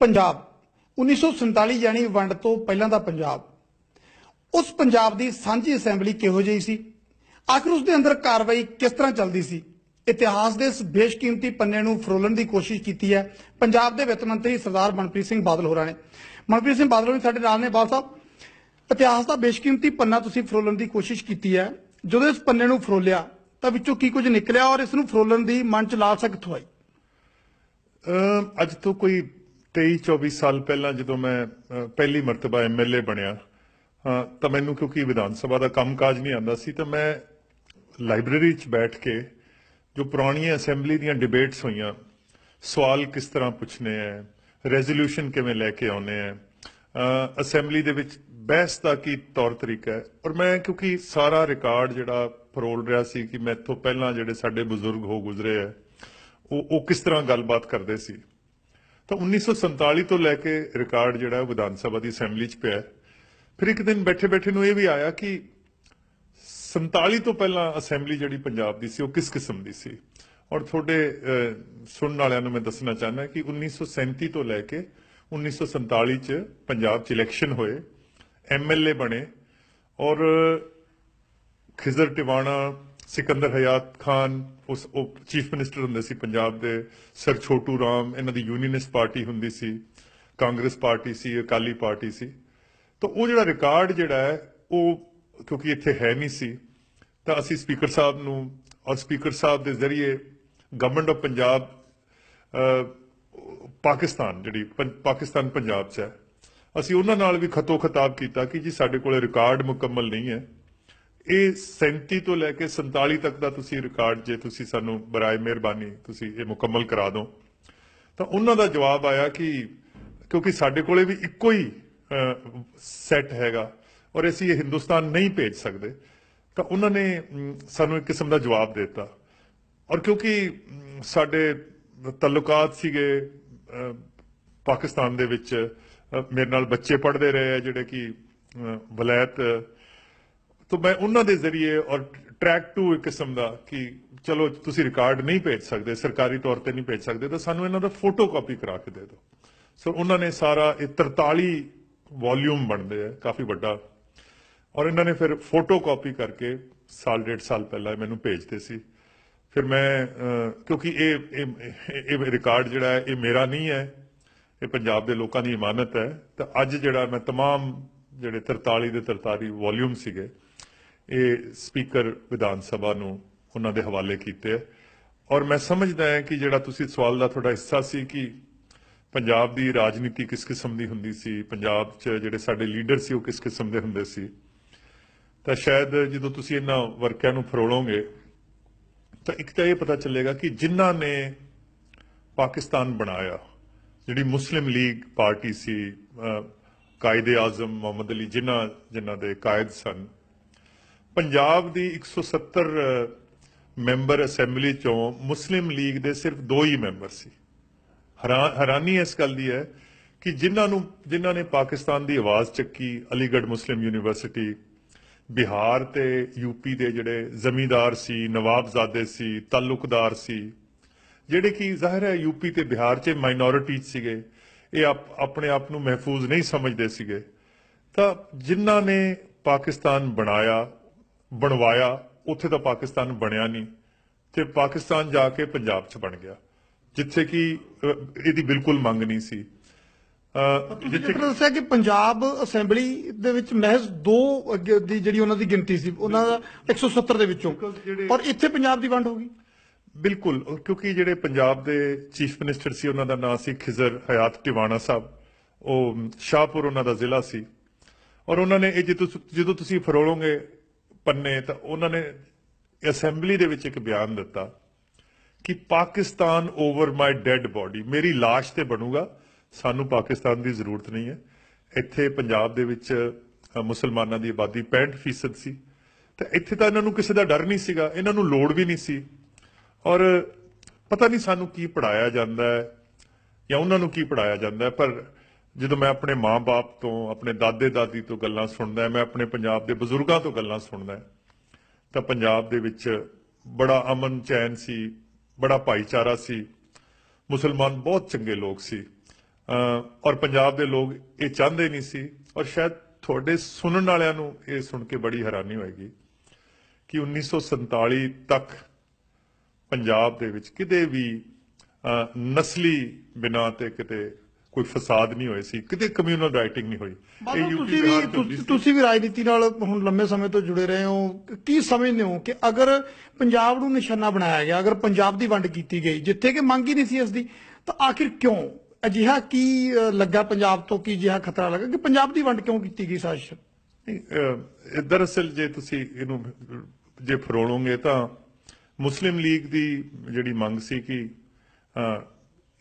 ਪੰਜਾਬ 1947 ਯਾਨੀ ਵੰਡ ਤੋਂ ਪਹਿਲਾਂ ਦਾ ਪੰਜਾਬ ਉਸ ਪੰਜਾਬ ਦੀ ਸਾਂਝੀ ਅਸੈਂਬਲੀ ਕਿਹੋ ਜਿਹੀ ਸੀ ਆਖਰ ਉਸ ਦੇ ਅੰਦਰ ਕਾਰਵਾਈ ਕਿਸ ਤਰ੍ਹਾਂ ਚੱਲਦੀ ਸੀ ਇਤਿਹਾਸ ਦੇ ਇਸ ਬੇਸ਼ਕੀਮਤੀ ਪੰਨੇ ਨੂੰ ਫਰੋਲਣ ਦੀ ਕੋਸ਼ਿਸ਼ ਕੀਤੀ ਹੈ ਪੰਜਾਬ ਦੇ ਵਿੱਤ ਮੰਤਰੀ ਸਰਦਾਰ ਮਨਪ੍ਰੀਤ ਸਿੰਘ ਬਾਦਲ ਹੋਰਾਂ ਨੇ ਮਨਪ੍ਰੀਤ ਸਿੰਘ ਬਾਦਲ ਵੀ ਸਾਡੇ ਨਾਲ ਨੇ ਬਾਦ ਸਾਹਿਬ ਇਤਿਹਾਸ ਦਾ ਬੇਸ਼ਕੀਮਤੀ ਪੰਨਾ ਤੁਸੀਂ ਫਰੋਲਣ ਦੀ ਕੋਸ਼ਿਸ਼ ਕੀਤੀ ਹੈ ਜਦੋਂ ਇਸ ਪੰਨੇ ਨੂੰ ਫਰੋਲਿਆ ਤਾਂ ਵਿੱਚੋਂ ਕੀ ਕੁਝ ਨਿਕਲਿਆ ਔਰ ਇਸ ਨੂੰ ਫਰੋਲਣ ਦੀ ਮਨ ਚ ਲਾਲਸਾ ਕਿੱਥੋਂ ਆਈ ਅੱਜ ਤੋਂ ਕੋਈ 23-24 ਸਾਲ ਪਹਿਲਾਂ ਜਦੋਂ ਮੈਂ ਪਹਿਲੀ ਮਰਤਬਾ ਐਮਐਲਏ ਬਣਿਆ ਤਾਂ ਮੈਨੂੰ ਕਿਉਂਕਿ ਵਿਧਾਨ ਸਭਾ ਦਾ ਕੰਮਕਾਜ ਨਹੀਂ ਆਉਂਦਾ ਸੀ ਤਾਂ ਮੈਂ ਲਾਇਬ੍ਰੇਰੀ 'ਚ ਬੈਠ ਕੇ ਜੋ ਪੁਰਾਣੀਆਂ ਅਸੈਂਬਲੀ ਦੀਆਂ ਡਿਬੇਟਸ ਹੋਈਆਂ ਸਵਾਲ ਕਿਸ ਤਰ੍ਹਾਂ ਪੁੱਛਨੇ ਐ ਰੈਜ਼ੋਲੂਸ਼ਨ ਕਿਵੇਂ ਲੈ ਕੇ ਆਉਨੇ ਐ ਅਸੈਂਬਲੀ ਦੇ ਵਿੱਚ ਬਹਿਸ ਦਾ ਕੀ ਤੌਰ ਤਰੀਕਾ ਹੈ ਔਰ ਮੈਂ ਕਿਉਂਕਿ ਸਾਰਾ ਰਿਕਾਰਡ ਜਿਹੜਾ ਫਰੋਲ ਰਿਹਾ ਸੀ ਕਿ ਮੈਥੋਂ ਪਹਿਲਾਂ ਜਿਹੜੇ ਸਾਡੇ ਬਜ਼ੁਰਗ ਹੋ ਗੁਜ਼ਰੇ ਐ ਉਹ ਉਹ ਕਿਸ ਤਰ੍ਹਾਂ ਗੱਲਬਾਤ ਕਰਦੇ ਸੀ ਤਾਂ 1947 ਤੋਂ ਲੈ ਕੇ ਰਿਕਾਰਡ ਜਿਹੜਾ ਹੈ ਵਿਧਾਨ ਸਭਾ ਦੀ ਅਸੈਂਬਲੀ 'ਚ ਪਿਆ ਫਿਰ ਇੱਕ ਦਿਨ ਬੈਠੇ-ਬੈਠੇ ਨੂੰ ਇਹ ਵੀ ਆਇਆ ਕਿ 47 ਤੋਂ ਪਹਿਲਾਂ ਅਸੈਂਬਲੀ ਜਿਹੜੀ ਪੰਜਾਬ ਦੀ ਸੀ ਉਹ ਕਿਸ ਕਿਸਮ ਦੀ ਸੀ ਔਰ ਤੁਹਾਡੇ ਸੁਣਨ ਵਾਲਿਆਂ ਨੂੰ ਮੈਂ ਦੱਸਣਾ ਚਾਹੁੰਦਾ ਕਿ 1937 ਤੋਂ ਲੈ ਕੇ 1947 ਚ ਪੰਜਾਬ ਚ ਇਲੈਕਸ਼ਨ ਹੋਏ ਐਮਐਲਏ ਬਣੇ ਔਰ ਖਿਜ਼ਰ ਟਿਵਾਣਾ ਸਿਕੰਦਰ ਹਯਾਤ ਖਾਨ ਉਸ ਉਹ ਚੀਫ ਮਿਨਿਸਟਰ ਹੁੰਦੇ ਸੀ ਪੰਜਾਬ ਦੇ ਸਰ ਛੋਟੂ ਰਾਮ ਇਹਨਾਂ ਦੀ ਯੂਨੀਅਨਿਸਟ ਪਾਰਟੀ ਹੁੰਦੀ ਸੀ ਕਾਂਗਰਸ ਪਾਰਟੀ ਸੀ ਅਕਾਲੀ ਪਾਰਟੀ ਸੀ ਤਾਂ ਉਹ ਜਿਹੜਾ ਰਿਕਾਰਡ ਜਿਹੜਾ ਹੈ ਉਹ ਕਿਉਂਕਿ ਇੱਥੇ ਹੈ ਨਹੀਂ ਸੀ ਤਾਂ ਅਸੀਂ ਸਪੀਕਰ ਸਾਹਿਬ ਨੂੰ ਔਰ ਸਪੀਕਰ ਸਾਹਿਬ ਦੇ ਜ਼ਰੀਏ ਗਵਰਨਮੈਂਟ ਆਫ ਪੰਜਾਬ ਪਾਕਿਸਤਾਨ ਜਿਹੜੀ ਪਾਕਿਸਤਾਨ ਪੰਜਾਬ 'ਚ ਹੈ ਅਸੀਂ ਉਹਨਾਂ ਨਾਲ ਵੀ ਖਤੋ ਖਤਾਬ ਕੀਤਾ ਕਿ ਜੀ ਸਾਡੇ ਕੋਲੇ ਰਿਕਾਰਡ ਮੁਕੰਮਲ ਨਹੀਂ ਹੈ ਇਹ 37 ਤੋਂ ਲੈ ਕੇ 47 ਤੱਕ ਦਾ ਤੁਸੀਂ ਰਿਕਾਰਡ ਜੇ ਤੁਸੀਂ ਸਾਨੂੰ ਬਰਾਏ ਮਿਹਰਬਾਨੀ ਤੁਸੀਂ ਇਹ ਮੁਕੰਮਲ ਕਰਾ ਦਿਓ ਤਾਂ ਉਹਨਾਂ ਦਾ ਜਵਾਬ ਆਇਆ ਕਿ ਕਿਉਂਕਿ ਸਾਡੇ ਕੋਲੇ ਵੀ ਇੱਕੋ ਹੀ ਸੈੱਟ ਹੈਗਾ ਔਰ ਅਸੀਂ ਇਹ ਹਿੰਦੁਸਤਾਨ ਨਹੀਂ ਭੇਜ ਸਕਦੇ ਤਾਂ ਉਹਨਾਂ ਨੇ ਸਾਨੂੰ ਇੱਕ ਕਿਸਮ ਦਾ ਜਵਾਬ ਦਿੱਤਾ ਔਰ ਕਿਉਂਕਿ ਸਾਡੇ ਤਲੁਕਾਤ ਸੀਗੇ ਪਾਕਿਸਤਾਨ ਦੇ ਵਿੱਚ ਮੇਰੇ ਨਾਲ ਬੱਚੇ ਪੜ੍ਹਦੇ ਰਹੇ ਆ ਜਿਹੜੇ ਕਿ ਵਲੈਤ ਤੋਂ ਮੈਂ ਉਹਨਾਂ ਦੇ ਜ਼ਰੀਏ ਔਰ ਟਰੈਕ ਟੂ ਇੱਕ ਕਿਸਮ ਦਾ ਕਿ ਚਲੋ ਤੁਸੀਂ ਰਿਕਾਰਡ ਨਹੀਂ ਭੇਜ ਸਕਦੇ ਸਰਕਾਰੀ ਤੌਰ ਤੇ ਨਹੀਂ ਭੇਜ ਸਕਦੇ ਤਾਂ ਸਾਨੂੰ ਇਹਨਾਂ ਦਾ ਫੋਟੋ ਕਾਪੀ ਕਰਾ ਕੇ ਦੇ ਦਿਓ ਸੋ ਉਹਨਾਂ ਨੇ ਸਾਰਾ ਇਹ 43 ਵੋਲਿਊਮ ਬਣਦੇ ਆ ਕਾਫੀ ਵੱਡਾ ਔਰ ਇਹਨਾਂ ਨੇ ਫਿਰ ਫੋਟੋ ਕਾਪੀ ਕਰਕੇ ਸਾਲ ਡੇਢ ਸਾਲ ਪਹਿਲਾਂ ਮੈਨੂੰ ਭੇਜਦੇ ਸੀ ਫਿਰ ਮੈਂ ਕਿਉਂਕਿ ਇਹ ਇਹ ਰਿਕਾਰਡ ਜਿਹੜਾ ਹੈ ਇਹ ਮੇਰਾ ਨਹੀਂ ਹੈ ਇਹ ਪੰਜਾਬ ਦੇ ਲੋਕਾਂ ਦੀ ਇਮਾਨਤ ਹੈ ਤਾਂ ਅੱਜ ਜਿਹੜਾ ਮੈਂ तमाम ਜਿਹੜੇ 43 ਦੇ 43 ਵੋਲਿਊਮ ਸੀਗੇ ਇਹ ਸਪੀਕਰ ਵਿਧਾਨ ਸਭਾ ਨੂੰ ਉਹਨਾਂ ਦੇ ਹਵਾਲੇ ਕੀਤੇ ਔਰ ਮੈਂ ਸਮਝਦਾ ਹਾਂ ਕਿ ਜਿਹੜਾ ਤੁਸੀਂ ਸਵਾਲ ਦਾ ਤੁਹਾਡਾ ਹਿੱਸਾ ਸੀ ਕਿ ਪੰਜਾਬ ਦੀ ਰਾਜਨੀਤੀ ਕਿਸ ਕਿਸਮ ਦੀ ਹੁੰਦੀ ਸੀ ਪੰਜਾਬ 'ਚ ਜਿਹੜੇ ਸਾਡੇ ਲੀਡਰ ਸੀ ਉਹ ਕਿਸ ਕਿਸਮ ਦੇ ਹੁੰਦੇ ਸੀ ਤਾਂ ਸ਼ਾਇਦ ਜਦੋਂ ਤੁਸੀਂ ਇਹਨਾਂ ਵਰਕਿਆਂ ਨੂੰ ਫਰੋਲੋਗੇ ਤਾਂ ਇੱਕ ਤਾਂ ਇਹ ਪਤਾ ਚੱਲੇਗਾ ਕਿ ਜਿਨ੍ਹਾਂ ਨੇ ਪਾਕਿਸਤਾਨ ਬਣਾਇਆ ਜਿਹੜੀ ਮੁਸਲਿਮ ਲੀਗ ਪਾਰਟੀ ਸੀ ਕਾਇਦ ਆਜ਼ਮ ਮੁਹੰਮਦ ਅਲੀ ਜਿਨ੍ਹਾਂ ਜਿਨ੍ਹਾਂ ਦੇ ਕਾਇਦ ਸਨ ਪੰਜਾਬ ਦੀ 170 ਮੈਂਬਰ ਅਸੈਂਬਲੀ ਚੋਂ ਮੁਸਲਿਮ ਲੀਗ ਦੇ ਸਿਰਫ ਦੋ ਹੀ ਮੈਂਬਰ ਸੀ ਹੈਰਾਨੀ ਇਸ ਗੱਲ ਦੀ ਹੈ ਕਿ ਜਿਨ੍ਹਾਂ ਨੂੰ ਜਿਨ੍ਹਾਂ ਨੇ ਪਾਕਿਸਤਾਨ ਦੀ ਆਵਾਜ਼ ਚੱਕੀ ਅਲੀਗੜ੍ਹ ਮੁਸਲਿਮ ਯੂਨੀਵਰਸਿਟੀ ਬਿਹਾਰ ਤੇ ਯੂਪੀ ਦੇ ਜਿਹੜੇ ਜ਼ਮੀਂਦਾਰ ਸੀ ਨਵਾਬਜ਼ਾਦੇ ਸੀ ਤਾਲੁਕਦਾਰ ਸੀ ਜਿਹੜੇ ਕਿ ਜ਼ਾਹਿਰ ਹੈ ਯੂਪੀ ਤੇ ਬਿਹਾਰ 'ਚ ਮਾਈਨੋਰਿਟੀ ਸੀਗੇ ਇਹ ਆਪਣੇ ਆਪ ਨੂੰ ਮਹਿਫੂਜ਼ ਨਹੀਂ ਸਮਝਦੇ ਸੀਗੇ ਤਾਂ ਜਿਨ੍ਹਾਂ ਨੇ ਪਾਕਿਸਤਾਨ ਬਣਾਇਆ ਬਣਵਾਇਆ ਉੱਥੇ ਤਾਂ ਪਾਕਿਸਤਾਨ ਬਣਿਆ ਨਹੀਂ ਤੇ ਪਾਕਿਸਤਾਨ ਜਾ ਕੇ ਪੰਜਾਬ 'ਚ ਬਣ ਗਿਆ ਜਿੱਥੇ ਕਿ ਇਹਦੀ ਬਿਲਕੁਲ ਮੰਗ ਨਹੀਂ ਸੀ ਜਿੱਥੇ ਦੱਸਿਆ ਕਿ ਪੰਜਾਬ ਅਸੈਂਬਲੀ ਦੇ ਵਿੱਚ ਮਹਿਜ਼ ਅੱਗੇ ਦੀ ਜਿਹੜੀ ਉਹਨਾਂ ਦੀ ਗਿਣਤੀ ਸੀ ਉਹਨਾਂ ਦਾ 170 ਦੇ ਵਿੱਚੋਂ ਪਰ ਇੱਥੇ ਪੰਜਾਬ ਦੀ ਵੰਡ ਹੋ ਗਈ ਬਿਲਕੁਲ ਕਿਉਂਕਿ ਜਿਹੜੇ ਪੰਜਾਬ ਦੇ ਚੀਫ ਮਿਨਿਸਟਰ ਸੀ ਉਹਨਾਂ ਦਾ ਨਾਮ ਸੀ ਖਿਜ਼ਰ ਹਯਾਤ ਟਿਵਾਣਾ ਸਾਹਿਬ ਉਹ ਸ਼ਾਹਪੁਰ ਉਹਨਾਂ ਦਾ ਜ਼ਿਲ੍ਹਾ ਸੀ ਔਰ ਉਹਨਾਂ ਨੇ ਇਹ ਜਦੋਂ ਤੁਸੀਂ ਫਰੋਲੋਗੇ ਪੰਨੇ ਤਾਂ ਉਹਨਾਂ ਨੇ ਅਸੈਂਬਲੀ ਦੇ ਵਿੱਚ ਇੱਕ ਬਿਆਨ ਦਿੱਤਾ ਕਿ Pakistan over my dead body ਮੇਰੀ লাশ ਤੇ ਬਣੂਗਾ ਸਾਨੂੰ ਪਾਕਿਸਤਾਨ ਦੀ ਜ਼ਰੂਰਤ ਨਹੀਂ ਹੈ ਇੱਥੇ ਪੰਜਾਬ ਦੇ ਵਿੱਚ ਮੁਸਲਮਾਨਾਂ ਦੀ ਆਬਾਦੀ 65% ਸੀ ਤੇ ਇੱਥੇ ਤਾਂ ਇਹਨਾਂ ਨੂੰ ਕਿਸੇ ਦਾ ਡਰ ਨਹੀਂ ਸੀਗਾ ਇਹਨਾਂ ਨੂੰ ਲੋੜ ਵੀ ਨਹੀਂ ਸੀ ਔਰ ਪਤਾ ਨਹੀਂ ਸਾਨੂੰ ਕੀ ਪੜਾਇਆ ਜਾਂਦਾ ਹੈ ਜਾਂ ਉਹਨਾਂ ਨੂੰ ਕੀ ਪੜਾਇਆ ਜਾਂਦਾ ਹੈ ਪਰ ਜਦੋਂ ਮੈਂ ਆਪਣੇ ਮਾਪੇ ਤੋਂ ਆਪਣੇ ਦਾਦੇ ਦਾਦੀ ਤੋਂ ਗੱਲਾਂ ਸੁਣਦਾ ਮੈਂ ਆਪਣੇ ਪੰਜਾਬ ਦੇ ਬਜ਼ੁਰਗਾਂ ਤੋਂ ਗੱਲਾਂ ਸੁਣਦਾ ਤਾਂ ਪੰਜਾਬ ਦੇ ਵਿੱਚ ਬੜਾ ਅਮਨ ਚੈਨ ਸੀ ਬੜਾ ਭਾਈਚਾਰਾ ਸੀ ਮੁਸਲਮਾਨ ਬਹੁਤ ਚੰਗੇ ਲੋਕ ਸੀ ਔਰ ਪੰਜਾਬ ਦੇ ਲੋਕ ਇਹ ਚਾਹੁੰਦੇ ਨਹੀਂ ਸੀ ਔਰ ਸ਼ਾਇਦ ਤੁਹਾਡੇ ਸੁਣਨ ਵਾਲਿਆਂ ਨੂੰ ਇਹ ਸੁਣ ਕੇ ਬੜੀ ਹੈਰਾਨੀ ਹੋਏਗੀ ਕਿ 1947 ਤੱਕ ਪੰਜਾਬ ਦੇ ਵਿੱਚ ਕਿਤੇ ਵੀ ਨਸਲੀ ਬਿਨਾ ਤੇ ਕਿਤੇ ਕੋਈ ਫਸਾਦ ਨਹੀਂ ਹੋਏ ਸੀ ਕਿਤੇ ਕਮਿਊਨਲ ਰਾਈਟਿੰਗ ਨਹੀਂ ਹੋਈ ਇਹ ਤੁਸੀਂ ਵੀ ਤੁਸੀਂ ਵੀ ਰਾਜਨੀਤੀ ਨਾਲ ਹੁਣ ਲੰਮੇ ਸਮੇਂ ਤੋਂ ਜੁੜੇ ਰਹੇ ਹੋ ਕੀ ਸਮਝਦੇ ਹੋ ਕਿ ਅਗਰ ਪੰਜਾਬ ਨੂੰ ਨਿਸ਼ਾਨਾ ਬਣਾਇਆ ਗਿਆ ਅਗਰ ਪੰਜਾਬ ਦੀ ਵੰਡ ਕੀਤੀ ਗਈ ਜਿੱਥੇ ਕਿ ਮੰਗ ਹੀ ਨਹੀਂ ਸੀ ਇਸ ਦੀ ਤਾਂ ਆਖਿਰ ਕਿਉਂ ਅਜਿਹਾ ਕੀ ਲੱਗਾ ਪੰਜਾਬ ਤੋਂ ਕੀ ਜਿਹਾ ਖਤਰਾ ਲੱਗਾ ਕਿ ਪੰਜਾਬ ਦੀ ਵੰਡ ਕਿਉਂ ਕੀਤੀ ਗਈ ਇਧਰ ਦਰਅਸਲ ਜੇ ਤੁਸੀਂ ਇਹਨੂੰ ਜੇ ਫਰੋਲੋਗੇ ਤਾਂ ਮੁਸਲਿਮ ਲੀਗ ਦੀ ਜਿਹੜੀ ਮੰਗ ਸੀ ਕਿ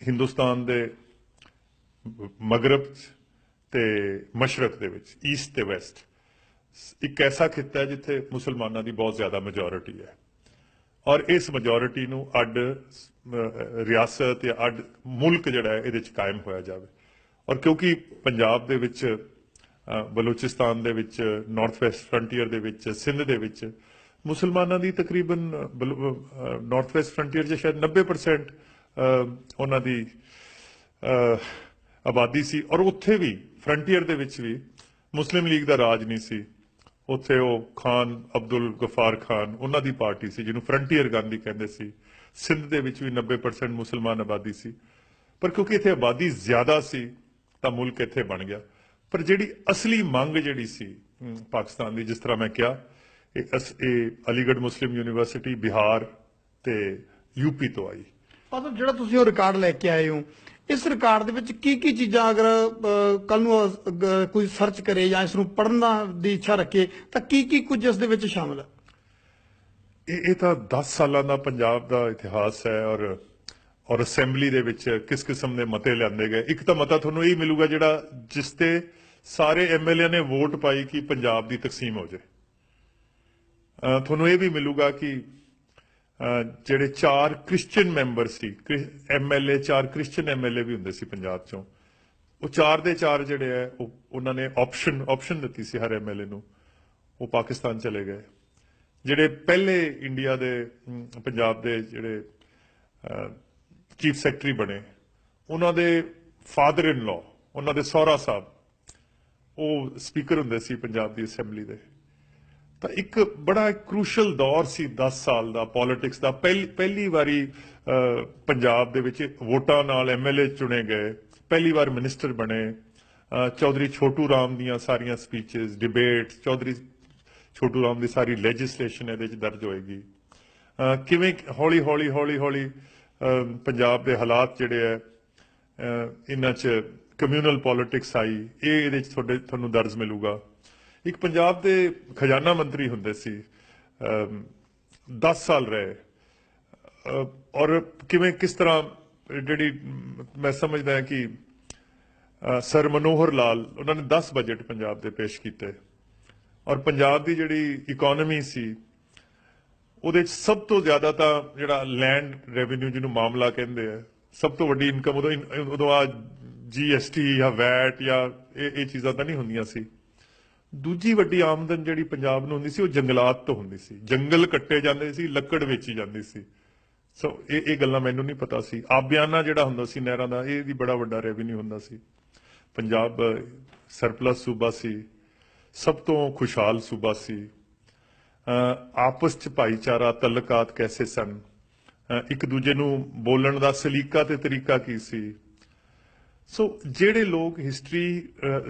ਹਿੰਦੁਸਤਾਨ ਦੇ ਮਗਰਬ ਤੇ ਮਸ਼ਰਕ ਦੇ ਵਿੱਚ ਈਸਟ ਤੇ ਵੈਸਟ ਇੱਕ ਐਸਾ ਖਿੱਤਾ ਜਿੱਥੇ ਮੁਸਲਮਾਨਾਂ ਦੀ ਬਹੁਤ ਜ਼ਿਆਦਾ ਮੈਜੋਰਿਟੀ ਹੈ ਔਰ ਇਸ ਮੈਜੋਰਿਟੀ ਨੂੰ ਅੱਡ ਰਿਆਸਤ ਜਾਂ ਅੱਡ ਮੁਲਕ ਜਿਹੜਾ ਹੈ ਇਹਦੇ ਚ ਕਾਇਮ ਹੋਇਆ ਜਾਵੇ ਔਰ ਕਿਉਂਕਿ ਪੰਜਾਬ ਦੇ ਵਿੱਚ ਬਲੋਚਿਸਤਾਨ ਦੇ ਵਿੱਚ ਨਾਰਥ ਵੈਸਟ ਫਰੰਟੀਅਰ ਦੇ ਵਿੱਚ ਸਿੰਧ ਦੇ ਵਿੱਚ ਮੁਸਲਮਾਨਾਂ ਦੀ ਤਕਰੀਬਨ ਨਾਰਥ ਵੈਸਟ ਫਰੰਟੀਅਰ 'ਚ ਸ਼ਾਇਦ 90% ਉਹਨਾਂ ਦੀ ਆਬਾਦੀ ਸੀ ਔਰ ਉੱਥੇ ਵੀ ਫਰੰਟੀਅਰ ਦੇ ਵਿੱਚ ਵੀ ਮੁਸਲਿਮ ਲੀਗ ਦਾ ਰਾਜ ਨਹੀਂ ਸੀ ਉੱਥੇ ਉਹ ਖਾਨ ਅਬਦੁਲ ਗਫਾਰ ਖਾਨ ਉਹਨਾਂ ਦੀ ਪਾਰਟੀ ਸੀ ਜਿਹਨੂੰ ਫਰੰਟੀਅਰ ਗਾਂਧੀ ਕਹਿੰਦੇ ਸੀ ਸਿੰਧ ਦੇ ਵਿੱਚ ਵੀ 90% ਮੁਸਲਮਾਨ ਆਬਾਦੀ ਸੀ ਪਰ ਕਿਉਂਕਿ ਇੱਥੇ ਆਬਾਦੀ ਜ਼ਿਆਦਾ ਸੀ ਤਾਂ ਮੁਲਕ ਇੱਥੇ ਬਣ ਗਿਆ ਪਰ ਜਿਹੜੀ ਅਸਲੀ ਮੰਗ ਜਿਹੜੀ ਸੀ ਪਾਕਿਸਤਾਨ ਦੀ ਜਿਸ ਤਰ੍ਹਾਂ ਮੈਂ ਕਿਹਾ ਇਹ ਅਲੀਗੜ੍ਹ ਮੁਸਲਿਮ ਯੂਨੀਵਰਸਿਟੀ ਬਿਹਾਰ ਤੇ ਯੂਪੀ ਤੋਂ ਆਈ ਮਤਲਬ ਜਿਹੜਾ ਤੁਸੀਂ ਉਹ ਰਿਕਾਰਡ ਲੈ ਕੇ ਆਏ ਹੋ ਇਸ ਰਿਕਾਰਡ ਦੇ ਵਿੱਚ ਕੀ ਕੀ ਚੀਜ਼ਾਂ ਅਗਰ ਕੱਲ ਨੂੰ ਕੋਈ ਸਰਚ ਕਰੇ ਜਾਂ ਇਸ ਨੂੰ ਪੜਨ ਦੀ ਇੱਛਾ ਰੱਖੇ ਤਾਂ ਕੀ ਕੀ ਕੁਝ ਇਸ ਦੇ ਵਿੱਚ ਸ਼ਾਮਲ ਹੈ ਇਹ ਇਹ ਤਾਂ 10 ਸਾਲਾਂ ਦਾ ਪੰਜਾਬ ਦਾ ਇਤਿਹਾਸ ਹੈ ਔਰ ਔਰ ਅਸੈਂਬਲੀ ਦੇ ਵਿੱਚ ਕਿਸ ਕਿਸਮ ਦੇ ਮਤੇ ਲਿਆਂਦੇ ਗਏ ਇੱਕ ਤਾਂ ਮਤਾ ਤੁਹਾਨੂੰ ਇਹ ਮਿਲੂਗਾ ਜਿਹੜਾ ਜਿਸ ਤੇ ਸਾਰੇ ਐਮਐਲਏ ਨੇ ਵੋਟ ਪਾਈ ਕਿ ਪੰਜਾਬ ਦੀ ਤਕਸੀਮ ਹੋ ਜਾਏ ਤੁਹਾਨੂੰ ਇਹ ਵੀ ਮਿਲੂਗਾ ਕਿ ਜਿਹੜੇ ਚਾਰ ਕ੍ਰਿਸਚੀਅਨ ਮੈਂਬਰ ਸੀ ਐਮਐਲਏ ਚਾਰ ਕ੍ਰਿਸਚੀਅਨ ਐਮਐਲਏ ਵੀ ਹੁੰਦੇ ਸੀ ਪੰਜਾਬ ਚੋਂ ਉਹ ਚਾਰ ਦੇ ਚਾਰ ਜਿਹੜੇ ਐ ਉਹਨਾਂ ਨੇ ਆਪਸ਼ਨ ਆਪਸ਼ਨ ਦਿੱਤੀ ਸੀ ਹਰ ਐਮਐਲਏ ਨੂੰ ਉਹ ਪਾਕਿਸਤਾਨ ਚਲੇ ਗਏ ਜਿਹੜੇ ਪਹਿਲੇ ਇੰਡੀਆ ਦੇ ਪੰਜਾਬ ਦੇ ਜਿਹੜੇ ਚੀਫ ਸੈਕਟਰੀ ਬਣੇ ਉਹਨਾਂ ਦੇ ਫਾਦਰ ਇਨ ਲਾ ਉਹਨਾਂ ਦੇ ਸਹੁਰਾ ਸਾਹਿਬ ਉਹ ਸਪੀਕਰ ਹੁੰਦੇ ਸੀ ਪੰਜਾਬ ਦੀ ਅਸੈਂਬਲੀ ਦੇ ਤਾਂ ਇੱਕ ਬੜਾ ਕ੍ਰੂਸ਼ਲ ਦੌਰ ਸੀ 10 ਸਾਲ ਦਾ ਪੋਲਿਟਿਕਸ ਦਾ ਪਹਿਲੀ ਵਾਰੀ ਪੰਜਾਬ ਦੇ ਵਿੱਚ ਵੋਟਾਂ ਨਾਲ ਐਮਐਲਏ ਚੁਣੇ ਗਏ ਪਹਿਲੀ ਵਾਰ ਮਿਨਿਸਟਰ ਬਣੇ ਚੌਧਰੀ ਛੋਟੂ ਰਾਮ ਦੀਆਂ ਸਾਰੀਆਂ ਸਪੀਚਸ ਡਿਬੇਟਸ ਚੌਧਰੀ ਛੋਟੂ ਰਾਮ ਦੀ ਸਾਰੀ ਲੈਜਿਸਲੇਸ਼ਨ ਇਹਦੇ ਵਿੱਚ ਦਰਜ ਹੋਏਗੀ ਕਿਵੇਂ ਹੌਲੀ ਹੌਲੀ ਹੌਲੀ ਹੌਲੀ ਪੰਜਾਬ ਦੇ ਹਾਲਾਤ ਜਿਹੜੇ ਆ ਇਹਨਾਂ 'ਚ ਕਮਿਊਨਲ ਪੋਲਿਟਿਕਸ ਆਈ ਇਹ ਇਹਦੇ 'ਚ ਤੁਹਾਡੇ ਤੁਹਾਨੂੰ ਦਰਜ ਮਿਲੂਗਾ ਇੱਕ ਪੰਜਾਬ ਦੇ ਖਜ਼ਾਨਾ ਮੰਤਰੀ ਹੁੰਦੇ ਸੀ 10 ਸਾਲ ਰਹੇ ਔਰ ਕਿਵੇਂ ਕਿਸ ਤਰ੍ਹਾਂ ਜਿਹੜੀ ਮੈਂ ਸਮਝਦਾ ਹਾਂ ਕਿ ਸਰ ਮਨੋਹਰ ਲਾਲ ਉਹਨਾਂ ਨੇ 10 ਬਜਟ ਪੰਜਾਬ ਦੇ ਪੇਸ਼ ਕੀਤੇ ਔਰ ਪੰਜਾਬ ਦੀ ਜਿਹੜੀ ਇਕਨੋਮੀ ਸੀ ਉਹਦੇ ਵਿੱਚ ਸਭ ਤੋਂ ਜ਼ਿਆਦਾ ਤਾਂ ਜਿਹੜਾ ਲੈਂਡ ਰੈਵਨਿਊ ਜਿਹਨੂੰ ਮਾਮਲਾ ਕਹਿੰਦੇ ਆ ਸਭ ਤੋਂ ਵੱਡੀ ਇਨਕਮ ਉਹਦਾ ਉਦੋਂ ਆ ਜੀਐਸਟੀ ਜਾਂ ਵੈਟ ਜਾਂ ਇਹ ਇਹ ਚੀਜ਼ਾਂ ਤਾਂ ਨਹੀਂ ਹੁੰਦੀਆਂ ਸੀ ਦੂਜੀ ਵੱਡੀ ਆਮਦਨ ਜਿਹੜੀ ਪੰਜਾਬ ਨੂੰ ਹੁੰਦੀ ਸੀ ਉਹ ਜੰਗਲਾਤ ਤੋਂ ਹੁੰਦੀ ਸੀ ਜੰਗਲ ਕੱਟੇ ਜਾਂਦੇ ਸੀ ਲੱਕੜ ਵੇਚੀ ਜਾਂਦੀ ਸੀ ਸੋ ਇਹ ਇਹ ਗੱਲਾਂ ਮੈਨੂੰ ਨਹੀਂ ਪਤਾ ਸੀ ਆਬਿਆਨਾ ਜਿਹੜਾ ਹੁੰਦਾ ਸੀ ਨਹਿਰਾਂ ਦਾ ਇਹ ਵੀ ਬੜਾ ਵੱਡਾ ਰੈਵਨਿਊ ਹੁੰਦਾ ਸੀ ਪੰਜਾਬ ਸਰਪਲਸ ਸੂਬਾ ਸੀ ਸਭ ਤੋਂ ਖੁਸ਼ਹਾਲ ਸੂਬਾ ਸੀ ਆਪਸ ਚ ਭਾਈਚਾਰਾ ਤਲਕਾਤ ਕੈਸੇ ਸਨ ਇੱਕ ਦੂਜੇ ਨੂੰ ਬੋਲਣ ਦਾ ਸਲੀਕਾ ਤੇ ਤਰੀਕਾ ਕੀ ਸੀ ਸੋ ਜਿਹੜੇ ਲੋਕ ਹਿਸਟਰੀ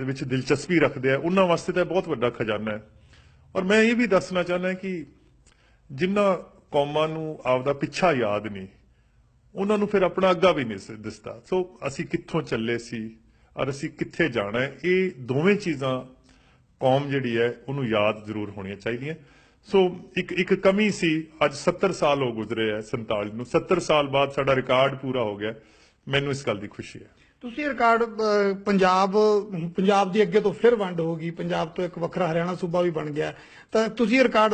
ਵਿੱਚ ਦਿਲਚਸਪੀ ਰੱਖਦੇ ਆ ਉਹਨਾਂ ਵਾਸਤੇ ਤਾਂ ਬਹੁਤ ਵੱਡਾ ਖਜ਼ਾਨਾ ਹੈ ਔਰ ਮੈਂ ਇਹ ਵੀ ਦੱਸਣਾ ਚਾਹੁੰਦਾ ਕਿ ਜਿਨ੍ਹਾਂ ਕੌਮਾਂ ਨੂੰ ਆਪਦਾ ਪਿੱਛਾ ਯਾਦ ਨਹੀਂ ਉਹਨਾਂ ਨੂੰ ਫਿਰ ਆਪਣਾ ਅੱਗਾ ਵੀ ਨਹੀਂ ਦਿਸਦਾ ਸੋ ਅਸੀਂ ਕਿੱਥੋਂ ਚੱਲੇ ਸੀ ਔਰ ਅਸੀਂ ਕਿੱਥੇ ਜਾਣਾ ਹੈ ਇਹ ਦੋਵੇਂ ਚੀਜ਼ਾਂ ਕੌਮ ਜਿਹੜੀ ਹੈ ਉਹਨੂੰ ਯਾਦ ਜ਼ਰੂਰ ਹੋਣੀਆਂ ਚਾਹੀਦੀਆਂ ਸੋ ਇੱਕ ਇੱਕ ਕਮੀ ਸੀ ਅੱਜ 70 ਸਾਲ ਹੋ ਗੁਜ਼ਰੇ ਆ 47 ਨੂੰ 70 ਸਾਲ ਬਾਅਦ ਸਾਡਾ ਰਿਕਾਰਡ ਪੂਰਾ ਹੋ ਗਿਆ ਮੈਨੂੰ ਇਸ ਗੱਲ ਦੀ ਖੁਸ਼ੀ ਹੈ ਤੁਸੀਂ ਰਿਕਾਰਡ ਪੰਜਾਬ ਪੰਜਾਬ ਦੀ ਅੱਗੇ ਤੋਂ ਫਿਰ ਵੰਡ ਹੋ ਗਈ ਪੰਜਾਬ ਤੋਂ ਇੱਕ ਵੱਖਰਾ ਹਰਿਆਣਾ ਸੂਬਾ ਵੀ ਬਣ ਗਿਆ ਤਾਂ ਤੁਸੀਂ ਰਿਕਾਰਡ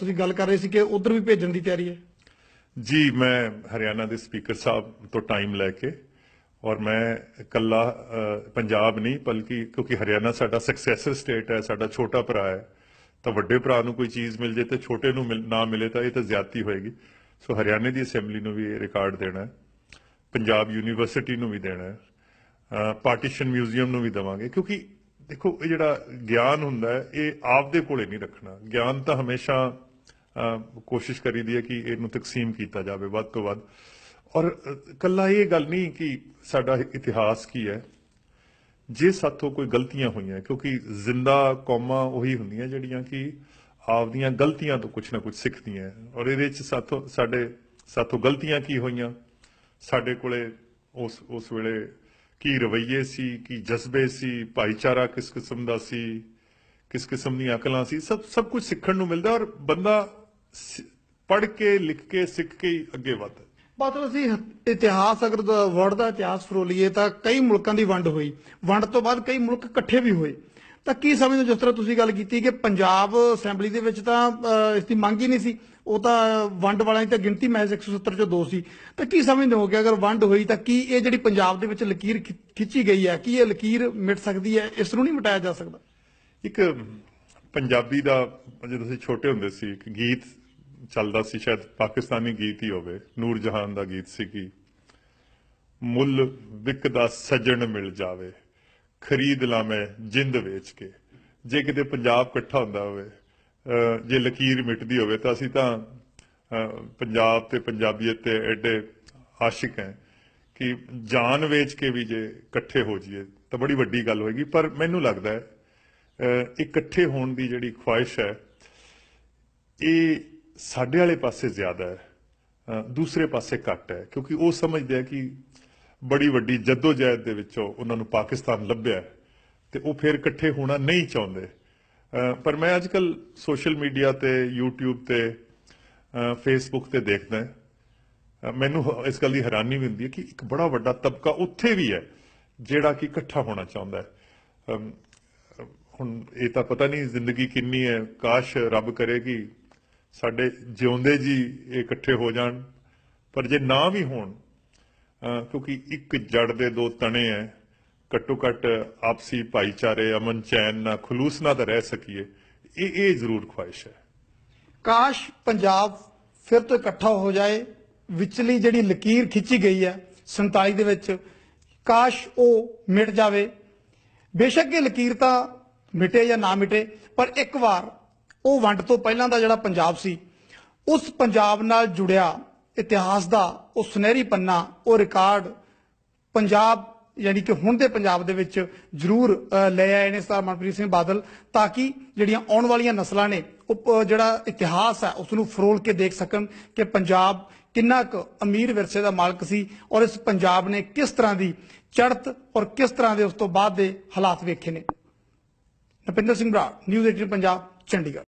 ਤੁਸੀਂ ਗੱਲ ਕਰ ਰਹੇ ਸੀ ਕਿ ਉਧਰ ਵੀ ਭੇਜਣ ਦੀ ਤਿਆਰੀ ਹੈ ਜੀ ਮੈਂ ਹਰਿਆਣਾ ਦੇ ਸਪੀਕਰ ਸਾਹਿਬ ਤੋਂ ਟਾਈਮ ਲੈ ਕੇ ਔਰ ਮੈਂ ਕੱਲਾ ਪੰਜਾਬ ਨਹੀਂ ਬਲਕਿ ਕਿਉਂਕਿ ਹਰਿਆਣਾ ਸਾਡਾ ਸਕਸੈਸਰ ਸਟੇਟ ਹੈ ਸਾਡਾ ਛੋਟਾ ਭਰਾ ਹੈ ਤਾਂ ਵੱਡੇ ਭਰਾ ਨੂੰ ਕੋਈ ਚੀਜ਼ ਮਿਲ ਜੇ ਤੇ ਛੋਟੇ ਨੂੰ ਨਾ ਮਿਲੇ ਤਾਂ ਇਹ ਤਾਂ ਜ਼ਿਆਦਤੀ ਹੋਏਗੀ ਸੋ ਹਰਿਆਣੇ ਦੀ ਅਸੈਂਬਲੀ ਨੂੰ ਵੀ ਇਹ ਰਿਕਾਰਡ ਦੇਣਾ ਹੈ ਪੰਜਾਬ ਯੂਨੀਵਰਸਿਟੀ ਨੂੰ ਵੀ ਦੇਣਾ ਹੈ ਪਾਰਟੀਸ਼ਨ ਮਿਊਜ਼ੀਅਮ ਨੂੰ ਵੀ ਦਵਾਂਗੇ ਕਿਉਂਕਿ ਦੇਖੋ ਇਹ ਜਿਹੜਾ ਗਿਆਨ ਹੁੰਦਾ ਹੈ ਇਹ ਆਪਦੇ ਕੋਲੇ ਨਹੀਂ ਰੱਖਣਾ ਗਿਆਨ ਤਾਂ ਹਮੇਸ਼ਾ ਕੋਸ਼ਿਸ਼ ਕਰੀਦੀ ਹੈ ਕਿ ਇਹਨੂੰ ਤਕਸੀਮ ਕੀਤਾ ਜਾਵੇ ਵੱਧ ਤੋਂ ਵੱਧ ਔਰ ਕੱਲਾ ਇਹ ਗੱਲ ਨਹੀਂ ਕਿ ਸਾਡਾ ਇਤਿਹਾਸ ਕੀ ਹੈ ਜੇ ਸਾਥੋਂ ਕੋਈ ਗਲਤੀਆਂ ਹੋਈਆਂ ਕਿਉਂਕਿ ਜ਼ਿੰਦਾ ਕੌਮਾਂ ਉਹੀ ਹੁੰਦੀਆਂ ਜਿਹੜੀਆਂ ਕਿ ਆਪਦੀਆਂ ਗਲਤੀਆਂ ਤੋਂ ਕੁਝ ਨਾ ਕੁਝ ਸਿੱਖਦੀਆਂ ਔਰ ਇਹਦੇ ਵਿੱਚ ਸਾਥੋਂ ਸਾਡੇ ਸਾਥੋਂ ਗਲਤੀਆਂ ਕੀ ਹੋਈਆਂ ਸਾਡੇ ਕੋਲੇ ਉਸ ਉਸ ਵੇਲੇ ਕੀ ਰਵਈਏ ਸੀ ਕੀ ਜਜ਼ਬੇ ਸੀ ਭਾਈਚਾਰਾ ਕਿਸ ਕਿਸਮ ਦਾ ਸੀ ਕਿਸ ਕਿਸਮ ਦੀ ਅਕਲਾਂ ਸੀ ਸਭ ਸਭ ਕੁਝ ਸਿੱਖਣ ਨੂੰ ਮਿਲਦਾ ਔਰ ਬੰਦਾ ਪੜ੍ਹ ਕੇ ਲਿਖ ਕੇ ਸਿੱਖ ਕੇ ਅੱਗੇ ਵਧਦਾ ਬਾਤ ਅਸੀਂ ਇਤਿਹਾਸ ਅਗਰ ਵਰਡ ਦਾ ਇਤਿਹਾਸ ਫਰੋਲੀਏ ਤਾਂ ਕਈ ਮੁਲਕਾਂ ਦੀ ਵੰਡ ਹੋਈ ਵੰਡ ਤੋਂ ਬਾਅਦ ਕਈ ਮੁਲਕ ਇਕੱਠੇ ਵੀ ਹੋਏ ਤਾਂ ਕੀ ਸਮਝਦੇ ਜਿਸ ਤਰ੍ਹਾਂ ਤੁਸੀਂ ਗੱਲ ਕੀਤੀ ਕਿ ਪੰਜਾਬ ਅਸੈਂਬਲੀ ਦੇ ਵਿੱਚ ਤਾਂ ਇਸ ਦੀ ਮੰਗ ਹੀ ਨਹੀਂ ਸੀ ਉਹ ਤਾਂ ਵੰਡ ਵਾਲਿਆਂ ਦੀ ਤਾਂ ਗਿਣਤੀ ਮੈਚ 170 ਚੋਂ 2 ਸੀ ਤਾਂ ਕੀ ਸਮਝਦੇ ਹੋ ਕਿ ਅਗਰ ਵੰਡ ਹੋਈ ਤਾਂ ਕੀ ਇਹ ਜਿਹੜੀ ਪੰਜਾਬ ਦੇ ਵਿੱਚ ਲਕੀਰ ਖਿੱਚੀ ਗਈ ਹੈ ਕੀ ਇਹ ਲਕੀਰ ਮਿਟ ਸਕਦੀ ਹੈ ਇਸ ਨੂੰ ਨਹੀਂ ਮਿਟਾਇਆ ਜਾ ਸਕਦਾ ਇੱਕ ਪੰਜਾਬੀ ਦਾ ਜਦੋਂ ਅਸੀਂ ਛੋਟੇ ਹੁੰਦੇ ਸੀ ਇੱਕ ਗੀਤ ਚੱਲਦਾ ਸੀ ਸ਼ਾਇਦ ਪਾਕਿਸਤਾਨੀ ਗੀਤ ਹੀ ਹੋਵੇ ਨੂਰ ਜਹਾਨ ਦਾ ਗੀਤ ਸੀ ਕੀ ਮੁੱਲ ਵਿਕਦਾ ਸੱਜਣ ਮਿਲ ਜਾਵੇ ਖਰੀਦ ਲਾ ਮੈਂ ਜਿੰਦ ਵੇਚ ਕੇ ਜੇ ਕਿਤੇ ਪੰਜਾਬ ਇਕੱਠਾ ਹੁੰਦਾ ਹੋਵੇ ਜੇ ਲਕੀਰ ਮਿਟਦੀ ਹੋਵੇ ਤਾਂ ਅਸੀਂ ਤਾਂ ਪੰਜਾਬ ਤੇ ਪੰਜਾਬੀਅਤ ਤੇ ਐਡੇ ਆਸ਼ਿਕ ਹੈ ਕਿ ਜਾਨ ਵੇਚ ਕੇ ਵੀ ਜੇ ਇਕੱਠੇ ਹੋ ਜਾਈਏ ਤਾਂ ਬੜੀ ਵੱਡੀ ਗੱਲ ਹੋਏਗੀ ਪਰ ਮੈਨੂੰ ਲੱਗਦਾ ਹੈ ਇਕੱਠੇ ਹੋਣ ਦੀ ਜਿਹੜੀ ਖੁਆਇਸ਼ ਹੈ ਇਹ ਸਾਡੇ ਵਾਲੇ ਪਾਸੇ ਜ਼ਿਆਦਾ ਹੈ ਦੂਸਰੇ ਪਾਸੇ ਘੱਟ ਹੈ ਕਿਉਂਕਿ ਉਹ ਸਮਝਦੇ ਆ ਕਿ ਬੜੀ ਵੱਡੀ ਜਦੋਜਹਿਦ ਦੇ ਵਿੱਚੋਂ ਉਹਨਾਂ ਨੂੰ ਪਾਕਿਸਤਾਨ ਲੱਭਿਆ ਤੇ ਉਹ ਫਿਰ ਇਕੱਠੇ ਹੋਣਾ ਨਹੀਂ ਚਾਹੁੰਦੇ ਪਰ ਮੈਂ ਅੱਜਕੱਲ ਸੋਸ਼ਲ ਮੀਡੀਆ ਤੇ YouTube ਤੇ Facebook ਤੇ ਦੇਖਦਾ ਮੈਨੂੰ ਇਸ ਗੱਲ ਦੀ ਹੈਰਾਨੀ ਵੀ ਹੁੰਦੀ ਹੈ ਕਿ ਇੱਕ ਬੜਾ ਵੱਡਾ ਤਬਕਾ ਉੱਥੇ ਵੀ ਹੈ ਜਿਹੜਾ ਕਿ ਇਕੱਠਾ ਹੋਣਾ ਚਾਹੁੰਦਾ ਹੈ ਹੁਣ ਇਹ ਤਾਂ ਪਤਾ ਨਹੀਂ ਜ਼ਿੰਦਗੀ ਕਿੰਨੀ ਹੈ ਕਾਸ਼ ਰੱਬ ਕਰੇ ਕਿ ਸਾਡੇ ਜਿਉਂਦੇ ਜੀ ਇਕੱਠੇ ਹੋ ਜਾਣ ਪਰ ਜੇ ਨਾ ਵੀ ਹੋਣ ਕਿਉਂਕਿ ਇੱਕ ਜੜ ਦੇ ਦੋ ਤਣੇ ਐ ਘੱਟੋ ਘੱਟ ਆਪਸੀ ਭਾਈਚਾਰੇ ਅਮਨ ਚੈਨ ਨਾਲ ਖਲੂਸ ਨਾਲ ਰਹਿ ਸਕੀਏ ਇਹ ਇਹ ਜ਼ਰੂਰ ਖੁਆਇਸ਼ ਹੈ ਕਾਸ਼ ਪੰਜਾਬ ਫਿਰ ਤੋਂ ਇਕੱਠਾ ਹੋ ਜਾਏ ਵਿਚਲੀ ਜਿਹੜੀ ਲਕੀਰ ਖਿੱਚੀ ਗਈ ਹੈ 47 ਦੇ ਵਿੱਚ ਕਾਸ਼ ਉਹ ਮਿਟ ਜਾਵੇ ਬੇਸ਼ੱਕ ਇਹ ਲਕੀਰ ਤਾਂ ਮਿਟੇ ਜਾਂ ਨਾ ਮਿਟੇ ਪਰ ਇੱਕ ਵਾਰ ਉਹ ਵੰਡ ਤੋਂ ਪਹਿਲਾਂ ਦਾ ਜਿਹੜਾ ਪੰਜਾਬ ਸੀ ਉਸ ਪੰਜਾਬ ਨਾਲ ਜੁੜਿਆ ਇਤਿਹਾਸ ਦਾ ਉਹ ਸੁਨਹਿਰੀ ਪੰਨਾ ਉਹ ਰਿਕਾਰਡ ਪੰਜਾਬ ਯਾਨੀ ਕਿ ਹੁਣ ਦੇ ਪੰਜਾਬ ਦੇ ਵਿੱਚ ਜ਼ਰੂਰ ਲੈ ਆਏ ਨੇ ਸਰ ਮਨਪ੍ਰੀਤ ਸਿੰਘ ਬਾਦਲ ਤਾਂ ਕਿ ਜਿਹੜੀਆਂ ਆਉਣ ਵਾਲੀਆਂ ਨਸਲਾਂ ਨੇ ਉਹ ਜਿਹੜਾ ਇਤਿਹਾਸ ਹੈ ਉਸ ਨੂੰ ਫਰੋਲ ਕੇ ਦੇਖ ਸਕਣ ਕਿ ਪੰਜਾਬ ਕਿੰਨਾ ਕੁ ਅਮੀਰ ਵਿਰਸੇ ਦਾ ਮਾਲਕ ਸੀ ਔਰ ਇਸ ਪੰਜਾਬ ਨੇ ਕਿਸ ਤਰ੍ਹਾਂ ਦੀ ਚੜਤ ਔਰ ਕਿਸ ਤਰ੍ਹਾਂ ਦੇ ਉਸ ਤੋਂ ਬਾਅਦ ਦੇ ਹਾਲਾਤ ਵੇਖੇ ਨੇ ਨਪਿੰਦਰ ਸਿੰਘ ਬਰਾੜ ਨਿਊਜ਼ 18 ਪੰਜਾਬ ਚੰਡੀਗੜ੍ਹ